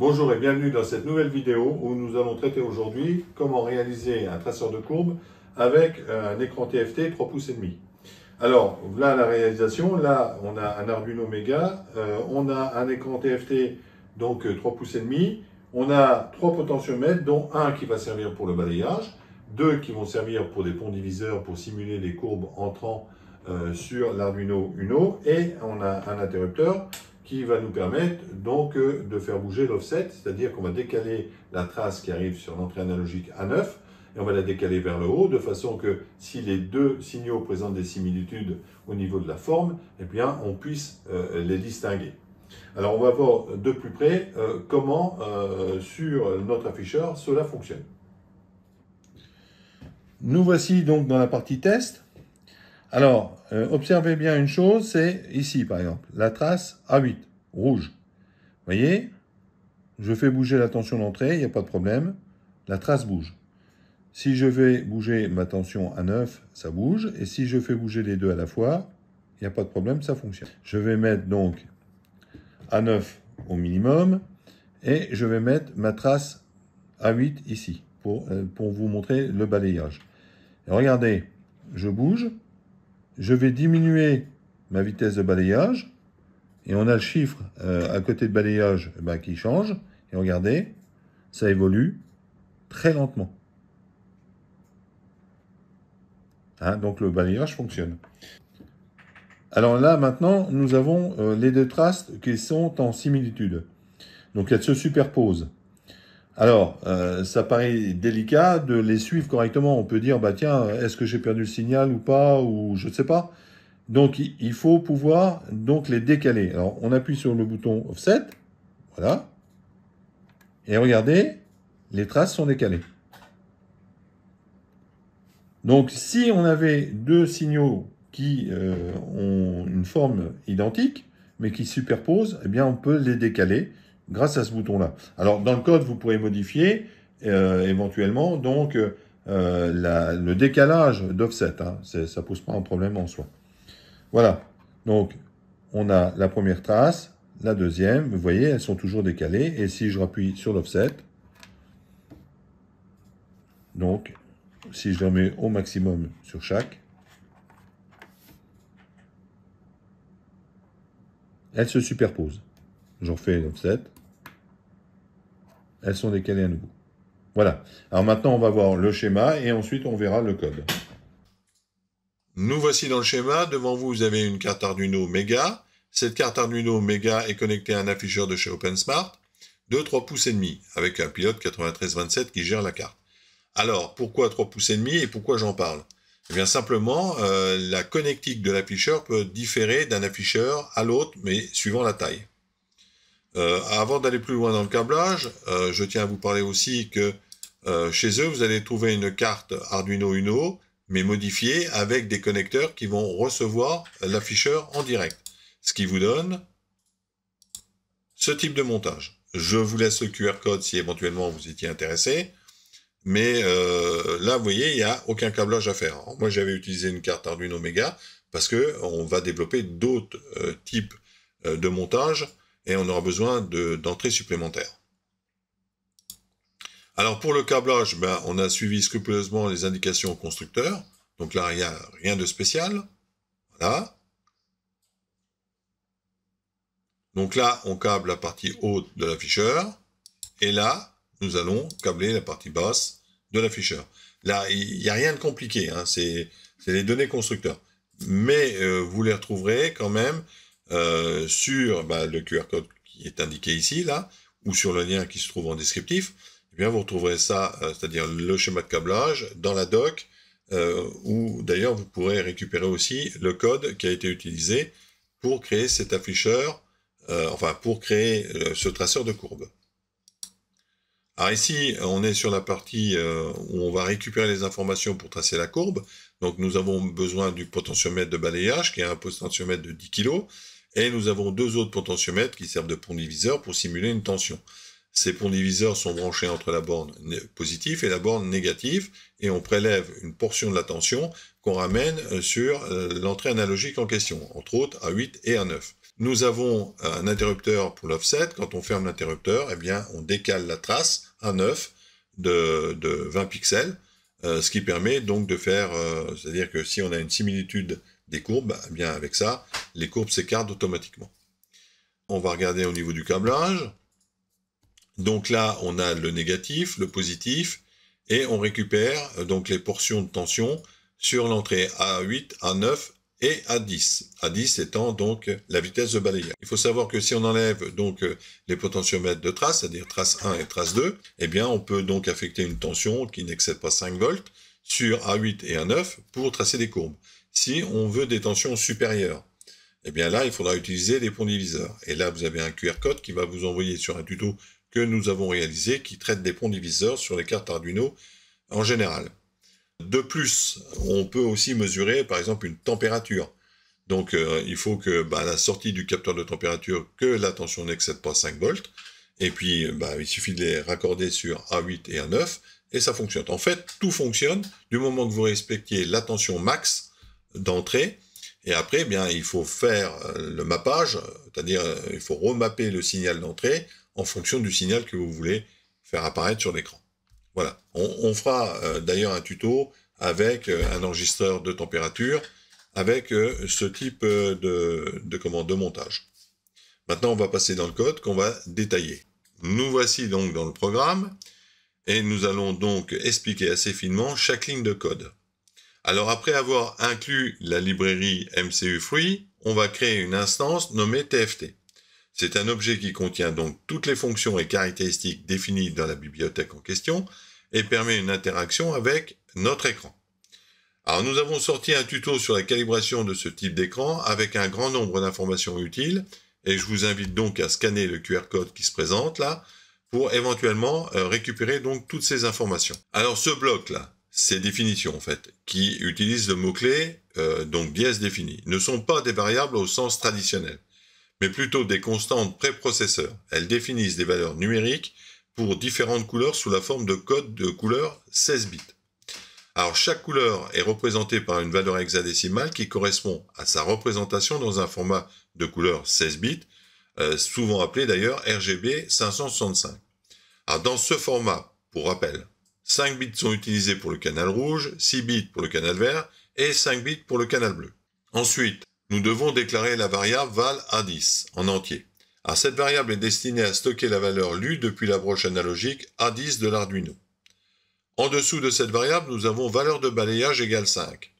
Bonjour et bienvenue dans cette nouvelle vidéo où nous allons traiter aujourd'hui comment réaliser un traceur de courbe avec un écran TFT 3 pouces et demi. Alors voilà la réalisation, là on a un Arduino Mega, euh, on a un écran TFT donc 3 euh, pouces et demi, on a trois potentiomètres dont un qui va servir pour le balayage, deux qui vont servir pour des ponts diviseurs pour simuler les courbes entrant euh, sur l'Arduino Uno et on a un interrupteur qui va nous permettre donc euh, de faire bouger l'offset, c'est-à-dire qu'on va décaler la trace qui arrive sur l'entrée analogique à 9 et on va la décaler vers le haut de façon que si les deux signaux présentent des similitudes au niveau de la forme, eh bien on puisse euh, les distinguer. Alors on va voir de plus près euh, comment sur notre afficheur cela fonctionne. Nous voici donc dans la partie test. Alors, euh, observez bien une chose, c'est ici par exemple, la trace A8, rouge. Vous voyez, je fais bouger la tension d'entrée, il n'y a pas de problème, la trace bouge. Si je vais bouger ma tension à 9, ça bouge. Et si je fais bouger les deux à la fois, il n'y a pas de problème, ça fonctionne. Je vais mettre donc a 9 au minimum. Et je vais mettre ma trace a 8 ici, euh, pour, vous montrer le balayage. regardez, je bouge je vais diminuer ma vitesse de balayage, et on a le chiffre euh, à côté de balayage eh ben, qui change, et regardez, ça évolue très lentement. Hein, donc le balayage fonctionne. Alors là, maintenant, nous avons euh, les deux traces qui sont en similitude. Donc elles se superposent. Alors, euh, ça paraît délicat de les suivre correctement. On peut dire, bah tiens, est-ce que j'ai perdu le signal ou pas, ou je ne sais pas. Donc, il faut pouvoir donc les décaler. Alors, on appuie sur le bouton Offset, voilà. Et regardez, les traces sont décalées. Donc, si on avait deux signaux qui euh, ont une forme identique, mais qui superposent, eh bien, on peut les décaler grâce à ce bouton-là. Alors dans le code, vous pourrez modifier euh, éventuellement donc euh, le décalage d'offset. ça hein. ça pose pas un problème en soi. Voilà. Donc on a la première trace, la deuxième. Vous voyez, elles sont toujours décalées. Et si je rappuie sur l'offset, donc si je remets au maximum sur chaque, elles se superposent. Je refais l'offset elles sont décalées à nouveau. Voilà. Alors maintenant, on va voir le schéma et ensuite, on verra le code. Nous voici dans le schéma. Devant vous, vous avez une carte Arduino Mega. Cette carte Arduino Mega est connectée à un afficheur de chez OpenSmart de 3 pouces et demi avec un pilote 9327 qui gère la carte. Alors, pourquoi 3 pouces et demi et pourquoi j'en parle Eh bien, simplement, euh, la connectique de l'afficheur peut différer d'un afficheur à l'autre, mais suivant la taille. Euh, avant d'aller plus loin dans le câblage, euh, je tiens à vous parler aussi que euh, chez eux, vous allez trouver une carte Arduino Uno, mais modifiée avec des connecteurs qui vont recevoir l'afficheur en direct. Ce qui vous donne ce type de montage. Je vous laisse le QR code si éventuellement vous étiez intéressé. Mais là, vous voyez, il n'y a aucun câblage à faire. moi, j'avais utilisé une carte Arduino Mega parce qu'on va développer d'autres types de montage et on aura besoin d'entrées supplémentaires. Alors pour le câblage, ben, on a suivi scrupuleusement les indications constructeurs. constructeur, donc là, il n'y a rien de spécial. Voilà. Donc là, on câble la partie haute de l'afficheur, et là, nous allons câbler la partie basse de l'afficheur. Là, il n'y a rien de compliqué, hein. c'est les données constructeurs mais euh, vous les retrouverez quand même euh, sur bah, le QR code qui est indiqué ici, là, ou sur le lien qui se trouve en descriptif, et eh bien, vous retrouverez ça, euh, c'est-à-dire le schéma de câblage, dans la doc, euh, où d'ailleurs vous pourrez récupérer aussi le code qui a été utilisé pour créer cet afficheur, enfin pour créer ce traceur de courbe. Alors ici, on est sur la partie où on va récupérer les informations pour tracer la courbe. Donc nous avons besoin du potentiomètre de balayage, qui est un potentiomètre de 10 kg. Et nous avons deux autres potentiomètres qui servent de pont diviseur pour simuler une tension. Ces ponts diviseurs sont branchés entre la borne positive et la borne négative, et on prélève une portion de la tension qu'on ramène euh, sur euh, l'entrée analogique en question, entre autres à 8 et à 9. Nous avons un interrupteur pour l'offset. Quand on ferme l'interrupteur, eh bien, on décale la trace à 9 de, 20 pixels, euh, ce qui permet donc de faire, c'est-à-dire que si on a une similitude des courbes, eh bien avec ça, les courbes s'écartent automatiquement. On va regarder au niveau du câblage. Donc là, on a le négatif, le positif, et on récupère euh, donc les portions de tension sur l'entrée A8, A9 et A10. A10 étant donc la vitesse de balayage. Il faut savoir que si on enlève donc euh, les potentiomètres de trace, c'est-à-dire trace 1 et trace 2, eh bien on peut donc affecter une tension qui n'excède pas 5 volts sur A8 et A9 pour tracer des courbes. Si on veut des tensions supérieures, eh bien là, il faudra utiliser des diviseurs. Et là, vous avez un QR code qui va vous envoyer sur un tuto que nous avons réalisé qui traite des ponts diviseurs sur les cartes Arduino en général. De plus, on peut aussi mesurer par exemple une température. Donc euh, il faut que à bah, la sortie du capteur de température, que la tension n'excède pas 5 volts. Et puis bah, il suffit de les raccorder sur A8 et A9 et ça fonctionne. En fait, tout fonctionne du moment que vous respectiez la tension max d'entrée. Et après, eh bien, il faut faire euh, le mappage, c'est-à-dire euh, il faut remapper le signal d'entrée en fonction du signal que vous voulez faire apparaître sur l'écran. Voilà. On, fera euh, d'ailleurs un tuto avec un enregistreur de température, avec ce type de, de, de montage. Maintenant, on va passer dans le code qu'on va détailler. Nous voici donc dans le programme, et nous allons donc expliquer assez finement chaque ligne de code. Alors après avoir inclus la librairie MCU Free, on va créer une instance nommée TFT. C'est un objet qui contient donc toutes les fonctions et caractéristiques définies dans la bibliothèque en question et permet une interaction avec notre écran. Alors nous avons sorti un tuto sur la calibration de ce type d'écran avec un grand nombre d'informations utiles et je vous invite donc à scanner le QR code qui se présente là pour éventuellement euh, récupérer donc toutes ces informations. Alors ce bloc là, ces définitions, en fait, qui utilisent le mot-clé, euh, donc biais définie, ne sont pas des variables au sens traditionnel, mais plutôt des constantes préprocesseurs. Elles définissent des valeurs numériques pour différentes couleurs sous la forme de codes de couleur 16 bits. Alors chaque couleur est représentée par une valeur hexadécimale qui correspond à sa représentation dans un format de couleur 16 bits, euh, souvent appelé d'ailleurs RGB 565. Alors dans ce format, pour rappel, 5 bits sont utilisés pour le canal rouge, 6 bits pour le canal vert et 5 bits pour le canal bleu. Ensuite, nous devons déclarer la variable val A10 en entier. cette variable est destinée à stocker la valeur lue depuis la broche analogique A10 de l'Arduino. En dessous de cette variable, nous avons valeur de balayage égale 5.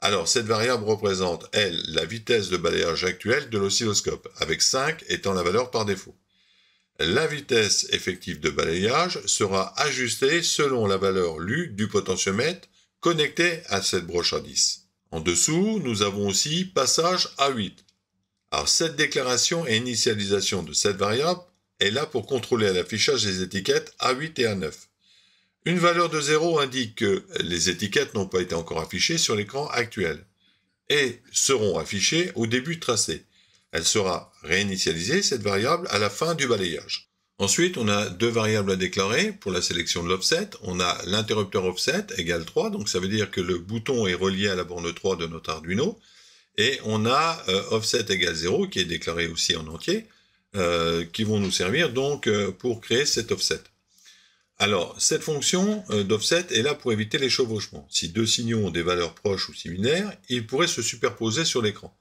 Alors, cette variable représente, elle, la vitesse de balayage actuelle de l'oscilloscope, avec 5 étant la valeur par défaut la vitesse effective de balayage sera ajustée selon la valeur lue du potentiomètre connecté à cette broche à 10. En dessous, nous avons aussi passage à 8. Alors cette déclaration et initialisation de cette variable est là pour contrôler l'affichage des étiquettes A8 et A9. Une valeur de 0 indique que les étiquettes n'ont pas été encore affichées sur l'écran actuel et seront affichées au début de tracé. Elle sera réinitialisée, cette variable, à la fin du balayage. Ensuite, on a deux variables à déclarer pour la sélection de l'offset. On a l'interrupteur offset égale 3, donc ça veut dire que le bouton est relié à la borne 3 de notre Arduino. Et on a euh, offset égale 0, qui est déclaré aussi en entier, euh, qui vont nous servir donc euh, pour créer cet offset. Alors, cette fonction d'offset est là pour éviter les chevauchements. Si deux signaux ont des valeurs proches ou similaires, ils pourraient se superposer sur l'écran.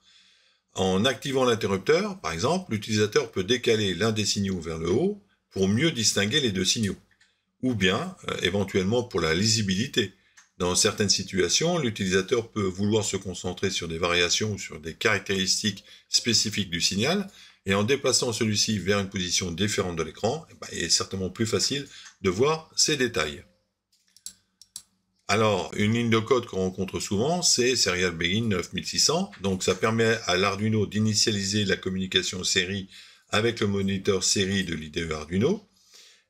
En activant l'interrupteur, par exemple, l'utilisateur peut décaler l'un des signaux vers le haut pour mieux distinguer les deux signaux, ou bien euh, éventuellement pour la lisibilité. Dans certaines situations, l'utilisateur peut vouloir se concentrer sur des variations ou sur des caractéristiques spécifiques du signal, et en déplaçant celui-ci vers une position différente de l'écran, eh ben, il est certainement plus facile de voir ces détails. Alors, une ligne de code qu'on rencontre souvent, c'est Serial Begin 9600. Donc, ça permet à l'Arduino d'initialiser la communication série avec le moniteur série de l'IDE Arduino.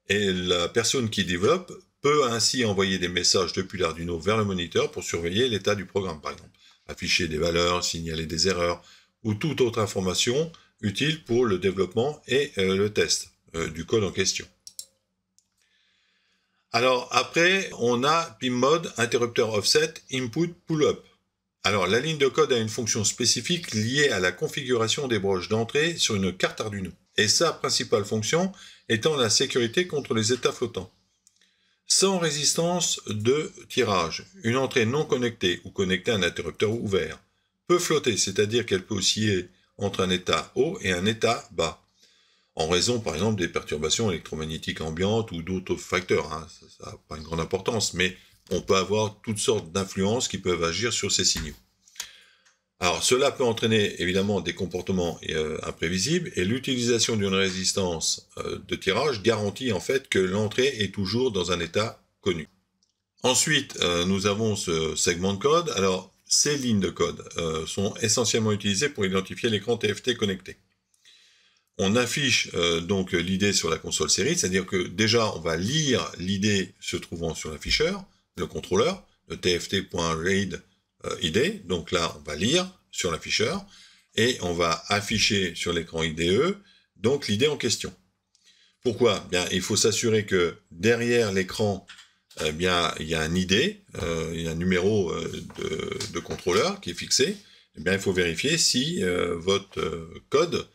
Et la personne qui développe peut ainsi envoyer des messages depuis l'Arduino vers le moniteur pour surveiller l'état du programme, par exemple. Afficher des valeurs, signaler des erreurs ou toute autre information utile pour le développement et euh, le test euh, du code en question. Alors après, on a PIM-mode, interrupteur offset, input, pull-up. Alors la ligne de code a une fonction spécifique liée à la configuration des broches d'entrée sur une carte Arduino. Et sa principale fonction étant la sécurité contre les états flottants. Sans résistance de tirage, une entrée non connectée ou connectée à un interrupteur ouvert peut flotter, c'est-à-dire qu'elle peut osciller entre un état haut et un état bas en raison par exemple des perturbations électromagnétiques ambiantes ou d'autres facteurs. Hein. Ça n'a pas une grande importance, mais on peut avoir toutes sortes d'influences qui peuvent agir sur ces signaux. Alors cela peut entraîner évidemment des comportements euh, imprévisibles et l'utilisation d'une résistance euh, de tirage garantit en fait que l'entrée est toujours dans un état connu. Ensuite, euh, nous avons ce segment de code. Alors ces lignes de code sont essentiellement utilisées pour identifier l'écran TFT connecté on affiche euh, donc l'idée sur la console série, c'est-à-dire que déjà on va lire l'idée se trouvant sur l'afficheur, le contrôleur, le tft.readId, euh, Donc là, on va lire sur l'afficheur et on va afficher sur l'écran IDE donc l'idée en question. Pourquoi eh Bien, il faut s'assurer que derrière l'écran, eh bien, il y a un ID, euh, il y a un numéro de, contrôleur qui est fixé. Eh bien, il faut vérifier si votre code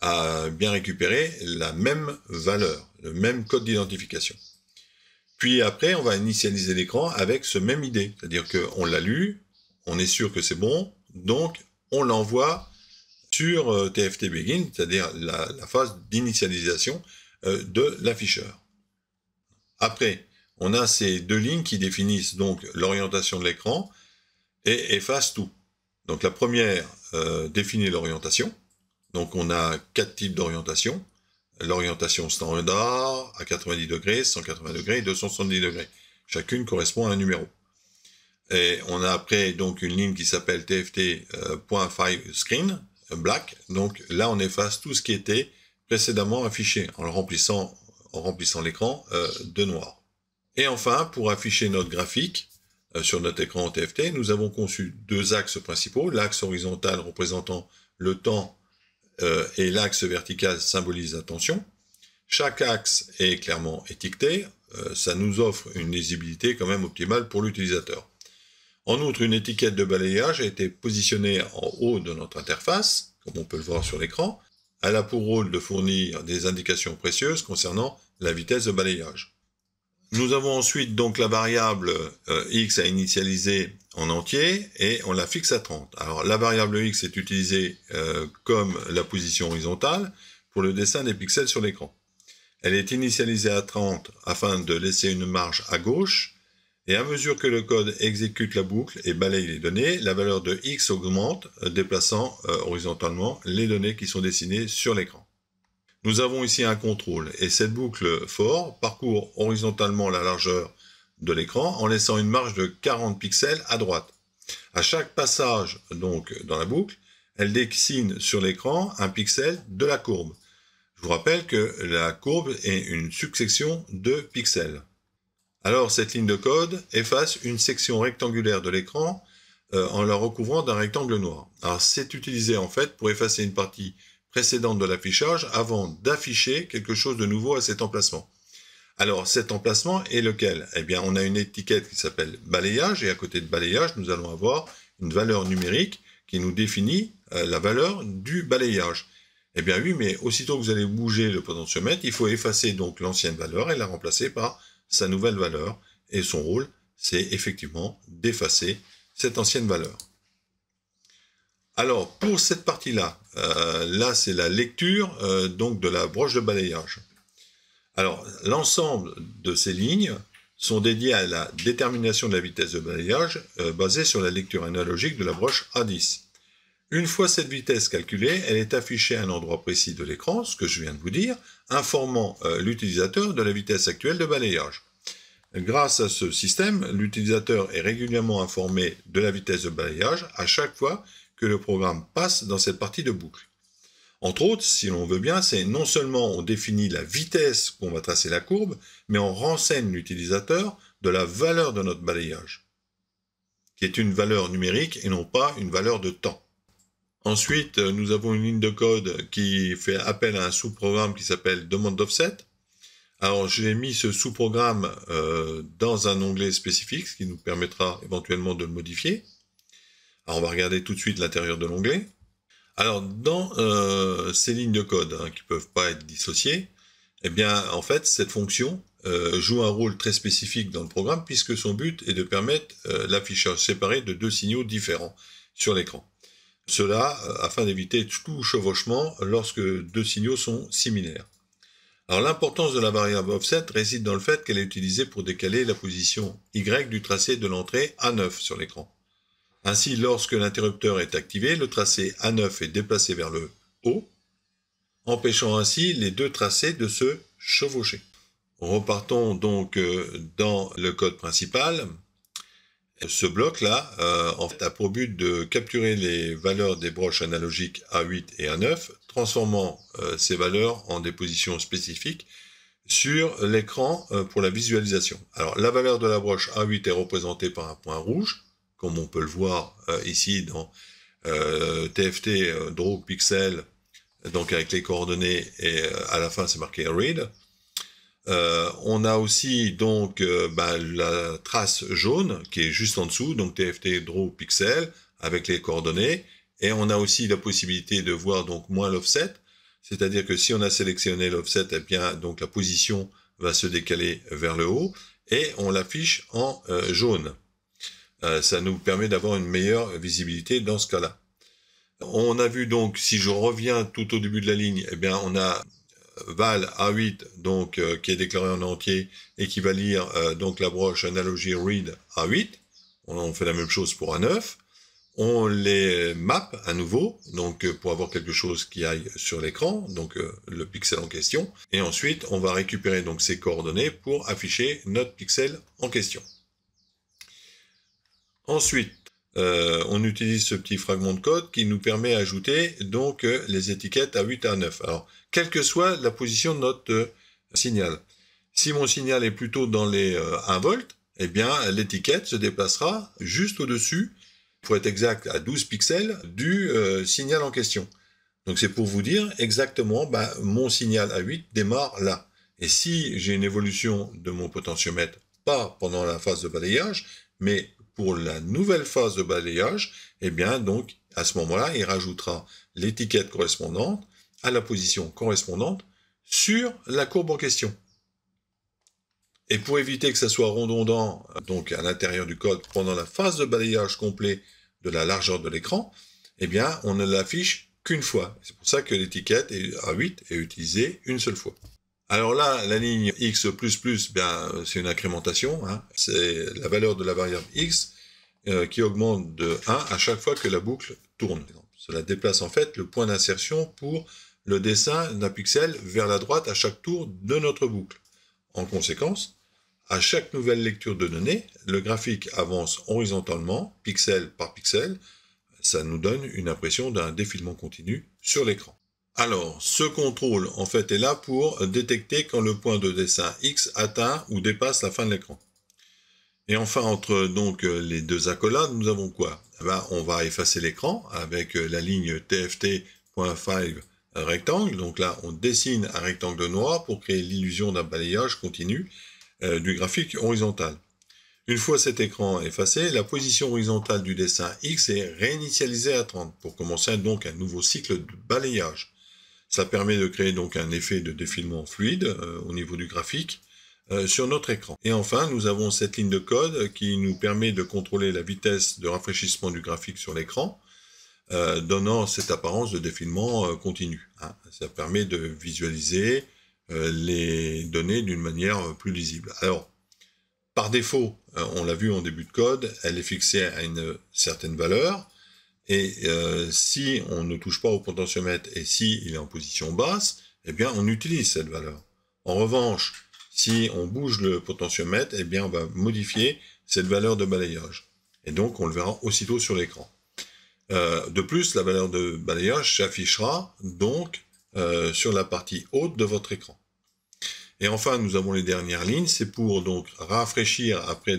à bien récupérer la même valeur, le même code d'identification. Puis après, on va initialiser l'écran avec ce même idée, c'est-à-dire qu'on l'a lu, on est sûr que c'est bon, donc on l'envoie sur TFT euh, Begin, c'est-à-dire la, phase d'initialisation euh, de l'afficheur. Après, on a ces deux lignes qui définissent donc l'orientation de l'écran et efface tout. Donc la première euh, définit l'orientation, donc on a quatre types d'orientation. L'orientation standard à 90 degrés, 180 degrés et 270 degrés. Chacune correspond à un numéro. Et on a après donc une ligne qui s'appelle euh, screen euh, black. Donc là, on efface tout ce qui était précédemment affiché en remplissant, l'écran euh, de noir. Et enfin, pour afficher notre graphique sur notre écran TFT, nous avons conçu deux axes principaux. L'axe horizontal représentant le temps euh, et l'axe vertical symbolise la tension. Chaque axe est clairement étiqueté, euh, ça nous offre une lisibilité quand même optimale pour l'utilisateur. En outre, une étiquette de balayage a été positionnée en haut de notre interface, comme on peut le voir sur l'écran. Elle a pour rôle de fournir des indications précieuses concernant la vitesse de balayage. Nous avons ensuite donc la variable euh, x à initialiser en entier et on la fixe à 30. Alors la variable x est utilisée euh, comme la position horizontale pour le dessin des pixels sur l'écran. Elle est initialisée à 30 afin de laisser une marge à gauche et à mesure que le code exécute la boucle et balaye les données, la valeur de x augmente euh, déplaçant euh, horizontalement les données qui sont dessinées sur l'écran. Nous avons ici un contrôle et cette boucle for parcourt horizontalement la largeur de l'écran en laissant une marge de 40 pixels à droite. À chaque passage donc dans la boucle, elle dessine sur l'écran un pixel de la courbe. Je vous rappelle que la courbe est une succession de pixels. Alors cette ligne de code efface une section rectangulaire de l'écran euh, en la recouvrant d'un rectangle noir. c'est utilisé en fait pour effacer une partie précédente de l'affichage avant d'afficher quelque chose de nouveau à cet emplacement. Alors cet emplacement est lequel Eh bien on a une étiquette qui s'appelle balayage et à côté de balayage nous allons avoir une valeur numérique qui nous définit euh, la valeur du balayage. Eh bien oui, mais aussitôt que vous allez bouger le potentiomètre, il faut effacer donc l'ancienne valeur et la remplacer par sa nouvelle valeur. Et son rôle, c'est effectivement d'effacer cette ancienne valeur. Alors pour cette partie-là, euh, là c'est la lecture euh, donc de la broche de balayage. Alors, l'ensemble de ces lignes sont dédiées à la détermination de la vitesse de balayage euh, basée sur la lecture analogique de la broche A10. Une fois cette vitesse calculée, elle est affichée à un endroit précis de l'écran, ce que je viens de vous dire, informant euh, l'utilisateur de la vitesse actuelle de balayage. Grâce à ce système, l'utilisateur est régulièrement informé de la vitesse de balayage à chaque fois que le programme passe dans cette partie de boucle. Entre autres, si l'on veut bien, c'est non seulement on définit la vitesse qu'on va tracer la courbe, mais on renseigne l'utilisateur de la valeur de notre balayage, qui est une valeur numérique et non pas une valeur de temps. Ensuite, euh, nous avons une ligne de code qui fait appel à un sous-programme qui s'appelle demande d'offset. Alors, j'ai mis ce sous-programme euh, dans un onglet spécifique, ce qui nous permettra éventuellement de le modifier. Alors, on va regarder tout de suite l'intérieur de l'onglet. Alors, dans euh, ces lignes de code hein, qui ne peuvent pas être dissociées, eh bien, en fait, cette fonction euh, joue un rôle très spécifique dans le programme puisque son but est de permettre euh, l'affichage séparé de deux signaux différents sur l'écran. Cela afin d'éviter tout chevauchement lorsque deux signaux sont similaires. Alors l'importance de la variable offset réside dans le fait qu'elle est utilisée pour décaler la position Y du tracé de l'entrée à 9 sur l'écran. Ainsi, lorsque l'interrupteur est activé, le tracé A9 est déplacé vers le haut, empêchant ainsi les deux tracés de se chevaucher. Repartons donc euh, dans le code principal. Ce bloc-là euh, a pour but de capturer les valeurs des broches analogiques A8 et A9, transformant euh, ces valeurs en des positions spécifiques sur l'écran pour la visualisation. Alors la valeur de la broche A8 est représentée par un point rouge, comme on peut le voir euh, ici dans euh, TFT, euh, Draw Pixel, donc avec les coordonnées, et à la fin c'est marqué Read. on a aussi donc bah, la trace jaune qui est juste en dessous, donc TFT Draw Pixel avec les coordonnées. Et on a aussi la possibilité de voir donc moins l'offset, c'est-à-dire que si on a sélectionné l'offset, et eh bien donc la position va se décaler vers le haut et on l'affiche en jaune. Euh, ça nous permet d'avoir une meilleure visibilité dans ce cas-là. On a vu donc, si je reviens tout au début de la ligne, eh bien, on a euh, Val A8, donc, euh, qui est déclaré en entier et qui va lire donc la broche analogie read A8. On, fait la même chose pour A9. On les map à nouveau, donc pour avoir quelque chose qui aille sur l'écran, donc le pixel en question. Et ensuite, on va récupérer donc ces coordonnées pour afficher notre pixel en question. Ensuite, euh, on utilise ce petit fragment de code qui nous permet d'ajouter donc euh, les étiquettes à 8 à 9. Alors, quelle que soit la position de notre euh, signal. Si mon signal est plutôt dans les 1 volt, eh bien l'étiquette se déplacera juste au-dessus, pour être exact, à 12 pixels du signal en question. Donc c'est pour vous dire exactement, bah, mon signal à 8 démarre là. Et si j'ai une évolution de mon potentiomètre, pas pendant la phase de balayage, mais pour la nouvelle phase de balayage, eh bien donc à ce moment-là, il rajoutera l'étiquette correspondante à la position correspondante sur la courbe en question. Et pour éviter que ça soit redondant, donc à l'intérieur du code, pendant la phase de balayage complet de la largeur de l'écran, eh bien, on ne l'affiche qu'une fois. C'est pour ça que l'étiquette a 8 est utilisée une seule fois. Alors là, la ligne x++, bien, euh, c'est une incrémentation, hein. c'est la valeur de la variable x euh, qui augmente de 1 à chaque fois que la boucle tourne. Cela déplace en fait le point d'insertion pour le dessin d'un pixel vers la droite à chaque tour de notre boucle. En conséquence, à chaque nouvelle lecture de données, le graphique avance horizontalement, pixel par pixel, ça nous donne une impression d'un défilement continu sur l'écran. Alors, ce contrôle, en fait, est là pour détecter quand le point de dessin X atteint ou dépasse la fin de l'écran. Et enfin, entre donc les deux accolades, nous avons quoi eh ben, On va effacer l'écran avec la ligne tft.5 rectangle. Donc là, on dessine un rectangle noir pour créer l'illusion d'un balayage continu euh, du graphique horizontal. Une fois cet écran effacé, la position horizontale du dessin X est réinitialisée à 30 pour commencer donc un nouveau cycle de balayage. Ça permet de créer donc un effet de défilement fluide euh, au niveau du graphique euh, sur notre écran. Et enfin, nous avons cette ligne de code qui nous permet de contrôler la vitesse de rafraîchissement du graphique sur l'écran, euh, donnant cette apparence de défilement continu. Hein. Ça permet de visualiser les données d'une manière plus lisible. Alors, par défaut, on l'a vu en début de code, elle est fixée à une certaine valeur. Et euh, si on ne touche pas au potentiomètre et si il est en position basse, eh bien on utilise cette valeur. En revanche, si on bouge le potentiomètre, eh bien on va modifier cette valeur de balayage. Et donc on le verra aussitôt sur l'écran. Euh, de plus, la valeur de balayage s'affichera donc euh, sur la partie haute de votre écran. Et enfin, nous avons les dernières lignes, c'est pour donc rafraîchir après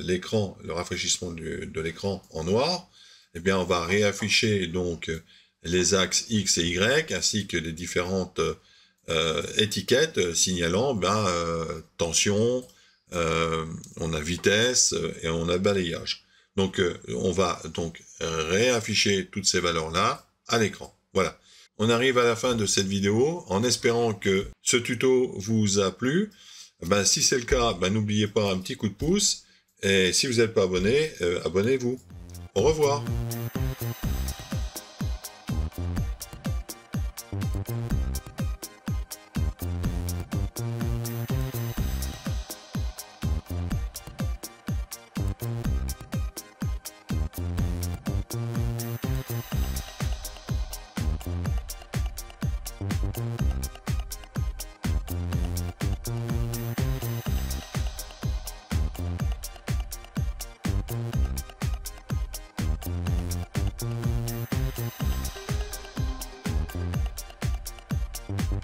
l'écran, le rafraîchissement de l'écran en noir, eh bien, on va réafficher donc euh, les axes X et Y, ainsi que les différentes euh, étiquettes euh, signalant ben, tension, on a vitesse et on a balayage. Donc, on va donc réafficher toutes ces valeurs-là à l'écran. Voilà. On arrive à la fin de cette vidéo en espérant que ce tuto vous a plu. Ben, si c'est le cas, ben, n'oubliez pas un petit coup de pouce. Et si vous n'êtes pas abonné, abonnez-vous. Au revoir